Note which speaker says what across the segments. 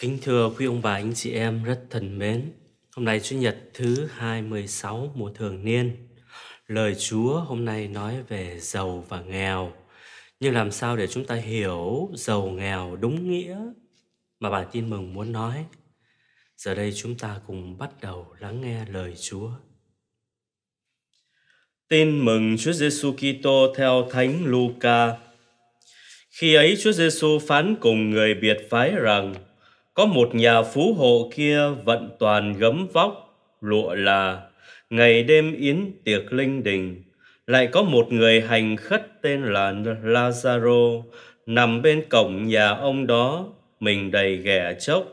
Speaker 1: Kính thưa quý ông bà anh chị em rất thân mến, hôm nay Chủ nhật thứ 26 mùa thường niên. Lời Chúa hôm nay nói về giàu và nghèo. Nhưng làm sao để chúng ta hiểu giàu nghèo đúng nghĩa mà bà tin mừng muốn nói. Giờ đây chúng ta cùng bắt đầu lắng nghe lời Chúa. Tin mừng Chúa Giêsu Kitô theo Thánh Luca. Khi ấy Chúa Giêsu phán cùng người biệt phái rằng: có một nhà phú hộ kia vận toàn gấm vóc, lụa là, ngày đêm yến tiệc linh đình. Lại có một người hành khất tên là Lazaro, nằm bên cổng nhà ông đó, mình đầy ghẻ chốc,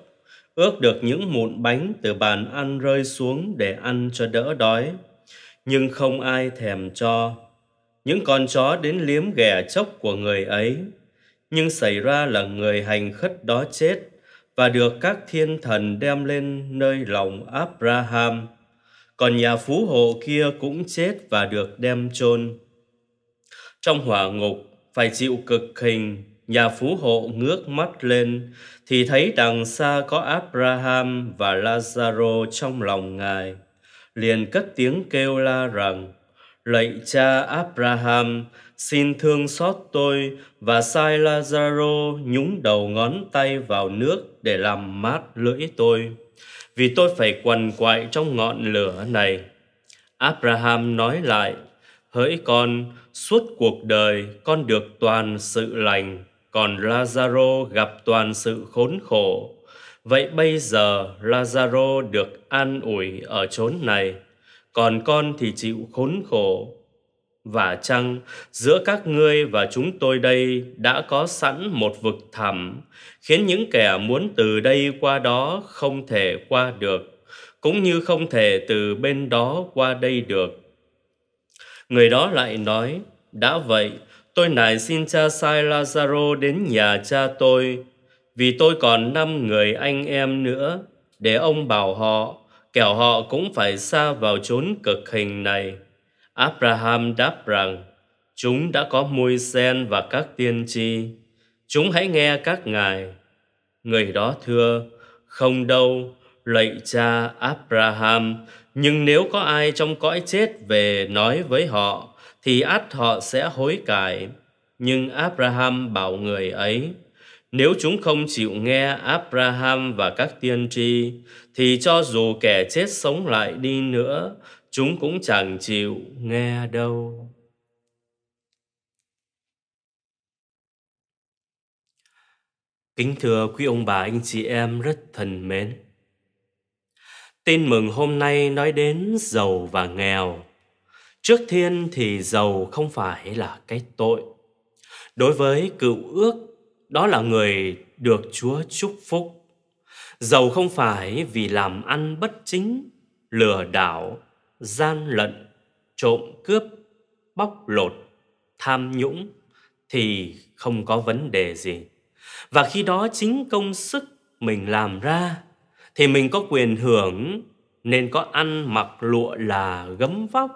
Speaker 1: ước được những mụn bánh từ bàn ăn rơi xuống để ăn cho đỡ đói. Nhưng không ai thèm cho. Những con chó đến liếm ghẻ chốc của người ấy, nhưng xảy ra là người hành khất đó chết và được các thiên thần đem lên nơi lòng Abraham. Còn nhà phú hộ kia cũng chết và được đem chôn. Trong hỏa ngục phải chịu cực hình, nhà phú hộ ngước mắt lên thì thấy đằng xa có Abraham và Lazaro trong lòng ngài. Liền cất tiếng kêu la rằng: lạy cha Abraham, xin thương xót tôi và sai Lazaro nhúng đầu ngón tay vào nước để làm mát lưỡi tôi, vì tôi phải quằn quại trong ngọn lửa này. Abraham nói lại, hỡi con, suốt cuộc đời con được toàn sự lành, còn Lazaro gặp toàn sự khốn khổ. Vậy bây giờ Lazaro được an ủi ở chốn này còn con thì chịu khốn khổ và chăng giữa các ngươi và chúng tôi đây đã có sẵn một vực thẳm khiến những kẻ muốn từ đây qua đó không thể qua được cũng như không thể từ bên đó qua đây được người đó lại nói đã vậy tôi nài xin cha sai lazaro đến nhà cha tôi vì tôi còn năm người anh em nữa để ông bảo họ kẻo họ cũng phải xa vào chốn cực hình này. Abraham đáp rằng, chúng đã có môi sen và các tiên tri, chúng hãy nghe các ngài. Người đó thưa, không đâu, lạy cha Abraham, nhưng nếu có ai trong cõi chết về nói với họ, thì ắt họ sẽ hối cải. Nhưng Abraham bảo người ấy, nếu chúng không chịu nghe Abraham và các tiên tri, thì cho dù kẻ chết sống lại đi nữa chúng cũng chẳng chịu nghe đâu kính thưa quý ông bà anh chị em rất thân mến tin mừng hôm nay nói đến giàu và nghèo trước thiên thì giàu không phải là cái tội đối với cựu ước đó là người được chúa chúc phúc dầu không phải vì làm ăn bất chính, lừa đảo, gian lận, trộm cướp, bóc lột, tham nhũng thì không có vấn đề gì. Và khi đó chính công sức mình làm ra thì mình có quyền hưởng nên có ăn mặc lụa là gấm vóc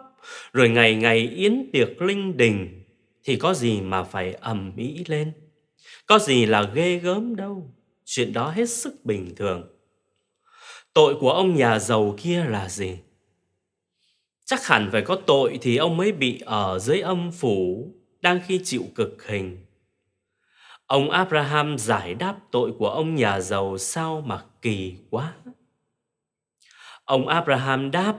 Speaker 1: rồi ngày ngày yến tiệc linh đình thì có gì mà phải ầm ĩ lên có gì là ghê gớm đâu chuyện đó hết sức bình thường. Tội của ông nhà giàu kia là gì? Chắc hẳn phải có tội thì ông mới bị ở dưới âm phủ đang khi chịu cực hình. Ông Abraham giải đáp tội của ông nhà giàu sao mà kỳ quá. Ông Abraham đáp,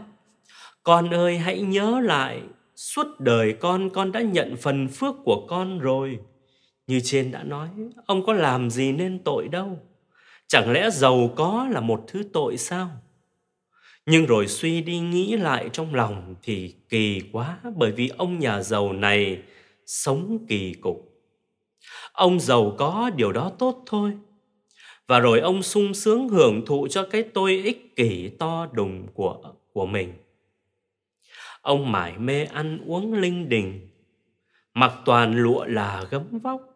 Speaker 1: con ơi hãy nhớ lại, suốt đời con con đã nhận phần phước của con rồi. Như trên đã nói, ông có làm gì nên tội đâu. Chẳng lẽ giàu có là một thứ tội sao? Nhưng rồi suy đi nghĩ lại trong lòng thì kỳ quá bởi vì ông nhà giàu này sống kỳ cục. Ông giàu có điều đó tốt thôi. Và rồi ông sung sướng hưởng thụ cho cái tôi ích kỷ to đùng của của mình. Ông mải mê ăn uống linh đình, mặc toàn lụa là gấm vóc,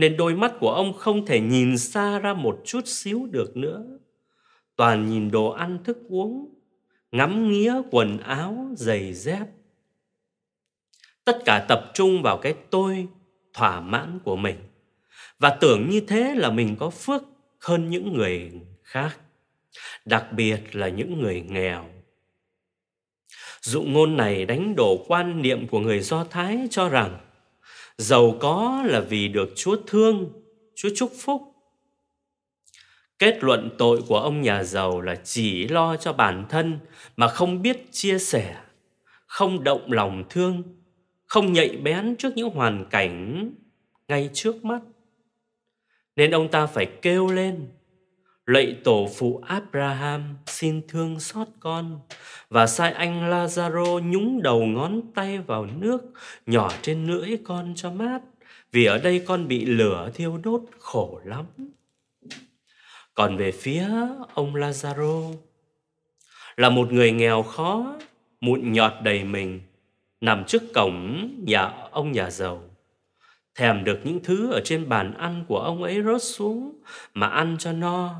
Speaker 1: nên đôi mắt của ông không thể nhìn xa ra một chút xíu được nữa. Toàn nhìn đồ ăn thức uống, ngắm nghía quần áo, giày dép. Tất cả tập trung vào cái tôi thỏa mãn của mình và tưởng như thế là mình có phước hơn những người khác, đặc biệt là những người nghèo. Dụ ngôn này đánh đổ quan niệm của người Do Thái cho rằng giàu có là vì được Chúa thương, Chúa chúc phúc. Kết luận tội của ông nhà giàu là chỉ lo cho bản thân mà không biết chia sẻ, không động lòng thương, không nhạy bén trước những hoàn cảnh ngay trước mắt. Nên ông ta phải kêu lên lạy tổ phụ Abraham xin thương xót con và sai anh Lazaro nhúng đầu ngón tay vào nước nhỏ trên lưỡi con cho mát vì ở đây con bị lửa thiêu đốt khổ lắm. Còn về phía ông Lazaro là một người nghèo khó, mụn nhọt đầy mình, nằm trước cổng nhà ông nhà giàu thèm được những thứ ở trên bàn ăn của ông ấy rớt xuống mà ăn cho no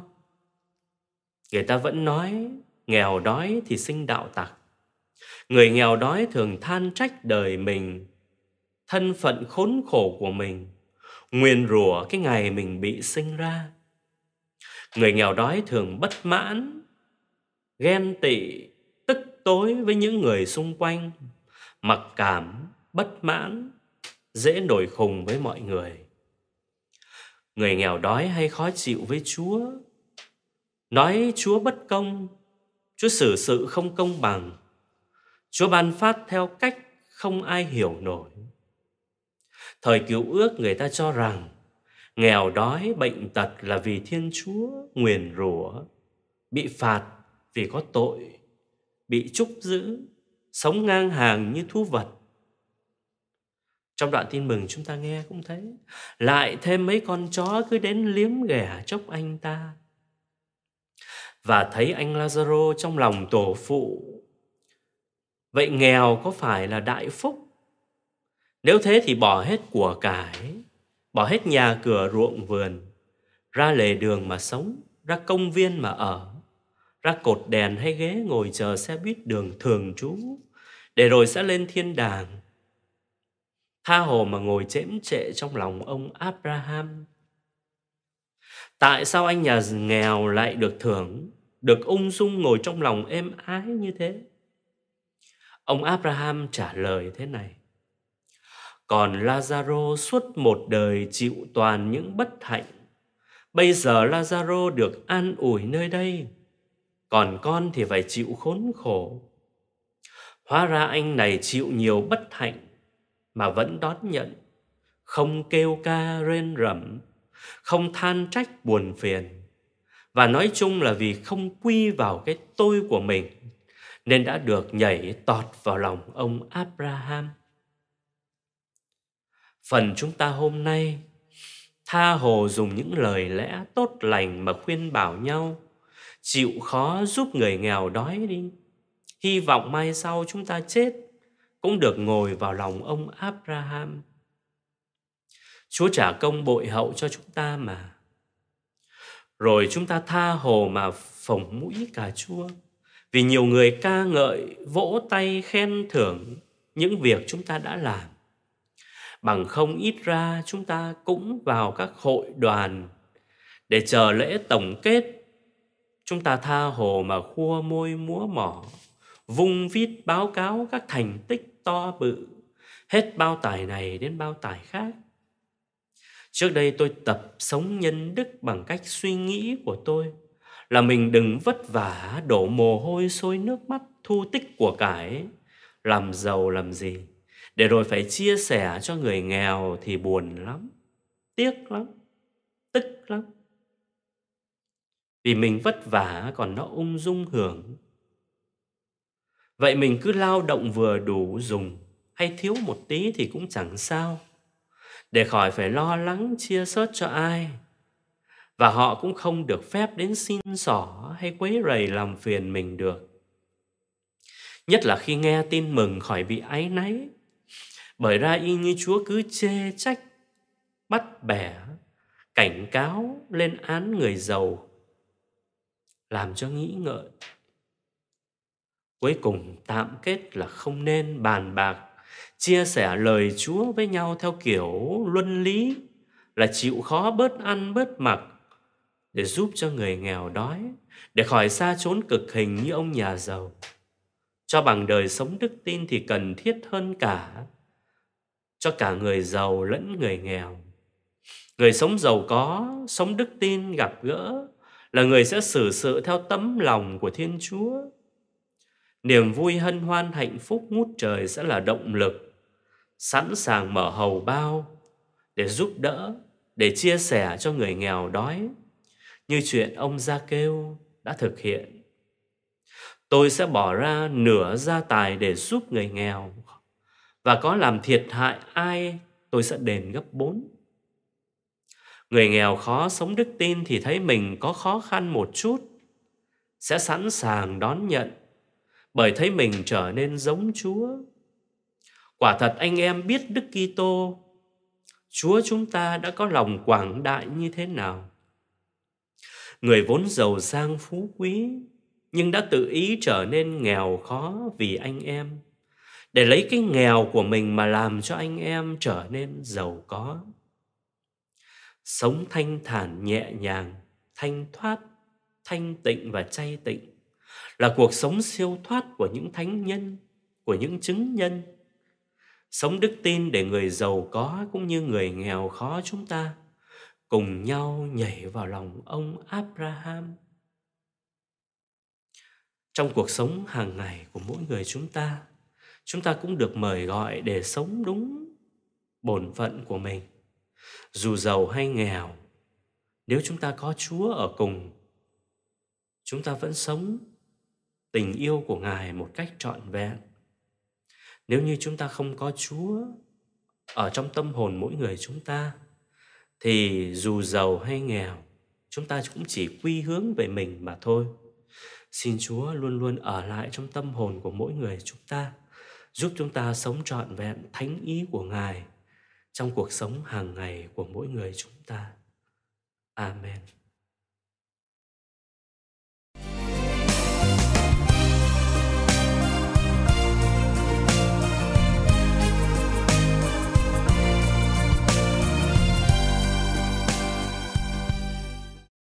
Speaker 1: Người ta vẫn nói nghèo đói thì sinh đạo tặc. Người nghèo đói thường than trách đời mình, thân phận khốn khổ của mình, nguyên rủa cái ngày mình bị sinh ra. Người nghèo đói thường bất mãn, ghen tị, tức tối với những người xung quanh, mặc cảm, bất mãn, dễ nổi khùng với mọi người. Người nghèo đói hay khó chịu với Chúa Nói Chúa bất công, Chúa xử sự không công bằng, Chúa ban phát theo cách không ai hiểu nổi. Thời cứu ước người ta cho rằng nghèo đói bệnh tật là vì Thiên Chúa nguyền rủa, bị phạt vì có tội, bị trúc giữ, sống ngang hàng như thú vật. Trong đoạn tin mừng chúng ta nghe cũng thấy Lại thêm mấy con chó cứ đến liếm ghẻ chốc anh ta và thấy anh Lazaro trong lòng tổ phụ. Vậy nghèo có phải là đại phúc? Nếu thế thì bỏ hết của cải, bỏ hết nhà cửa ruộng vườn, ra lề đường mà sống, ra công viên mà ở, ra cột đèn hay ghế ngồi chờ xe buýt đường thường trú, để rồi sẽ lên thiên đàng. Tha hồ mà ngồi chễm trệ trong lòng ông Abraham Tại sao anh nhà nghèo lại được thưởng, được ung dung ngồi trong lòng êm ái như thế? Ông Abraham trả lời thế này. Còn Lazaro suốt một đời chịu toàn những bất hạnh. Bây giờ Lazaro được an ủi nơi đây, còn con thì phải chịu khốn khổ. Hóa ra anh này chịu nhiều bất hạnh mà vẫn đón nhận, không kêu ca rên rẩm không than trách buồn phiền và nói chung là vì không quy vào cái tôi của mình nên đã được nhảy tọt vào lòng ông Abraham. Phần chúng ta hôm nay tha hồ dùng những lời lẽ tốt lành mà khuyên bảo nhau, chịu khó giúp người nghèo đói đi. Hy vọng mai sau chúng ta chết cũng được ngồi vào lòng ông Abraham Chúa trả công bội hậu cho chúng ta mà. Rồi chúng ta tha hồ mà phồng mũi cà chua vì nhiều người ca ngợi, vỗ tay khen thưởng những việc chúng ta đã làm. Bằng không ít ra chúng ta cũng vào các hội đoàn để chờ lễ tổng kết. Chúng ta tha hồ mà khua môi múa mỏ, vung vít báo cáo các thành tích to bự, hết bao tài này đến bao tài khác Trước đây tôi tập sống nhân đức bằng cách suy nghĩ của tôi là mình đừng vất vả đổ mồ hôi sôi nước mắt thu tích của cải làm giàu làm gì để rồi phải chia sẻ cho người nghèo thì buồn lắm tiếc lắm tức lắm vì mình vất vả còn nó ung dung hưởng vậy mình cứ lao động vừa đủ dùng hay thiếu một tí thì cũng chẳng sao để khỏi phải lo lắng chia sớt cho ai. Và họ cũng không được phép đến xin xỏ hay quấy rầy làm phiền mình được. Nhất là khi nghe tin mừng khỏi bị áy náy. Bởi ra y như Chúa cứ chê trách, bắt bẻ, cảnh cáo lên án người giàu. Làm cho nghĩ ngợi. Cuối cùng tạm kết là không nên bàn bạc chia sẻ lời Chúa với nhau theo kiểu luân lý là chịu khó bớt ăn bớt mặc để giúp cho người nghèo đói, để khỏi xa trốn cực hình như ông nhà giàu. Cho bằng đời sống đức tin thì cần thiết hơn cả cho cả người giàu lẫn người nghèo. Người sống giàu có, sống đức tin gặp gỡ là người sẽ xử sự theo tấm lòng của Thiên Chúa. Niềm vui hân hoan hạnh phúc ngút trời sẽ là động lực sẵn sàng mở hầu bao để giúp đỡ, để chia sẻ cho người nghèo đói, như chuyện ông Gia Kêu đã thực hiện. Tôi sẽ bỏ ra nửa gia tài để giúp người nghèo và có làm thiệt hại ai tôi sẽ đền gấp bốn. Người nghèo khó sống đức tin thì thấy mình có khó khăn một chút, sẽ sẵn sàng đón nhận bởi thấy mình trở nên giống Chúa Quả thật anh em biết Đức Kitô, Chúa chúng ta đã có lòng quảng đại như thế nào. Người vốn giàu sang phú quý, nhưng đã tự ý trở nên nghèo khó vì anh em, để lấy cái nghèo của mình mà làm cho anh em trở nên giàu có. Sống thanh thản nhẹ nhàng, thanh thoát, thanh tịnh và chay tịnh là cuộc sống siêu thoát của những thánh nhân, của những chứng nhân sống đức tin để người giàu có cũng như người nghèo khó chúng ta cùng nhau nhảy vào lòng ông Abraham. Trong cuộc sống hàng ngày của mỗi người chúng ta, chúng ta cũng được mời gọi để sống đúng bổn phận của mình. Dù giàu hay nghèo, nếu chúng ta có Chúa ở cùng, chúng ta vẫn sống tình yêu của Ngài một cách trọn vẹn nếu như chúng ta không có chúa ở trong tâm hồn mỗi người chúng ta thì dù giàu hay nghèo chúng ta cũng chỉ quy hướng về mình mà thôi xin chúa luôn luôn ở lại trong tâm hồn của mỗi người chúng ta giúp chúng ta sống trọn vẹn thánh ý của ngài trong cuộc sống hàng ngày của mỗi người chúng ta amen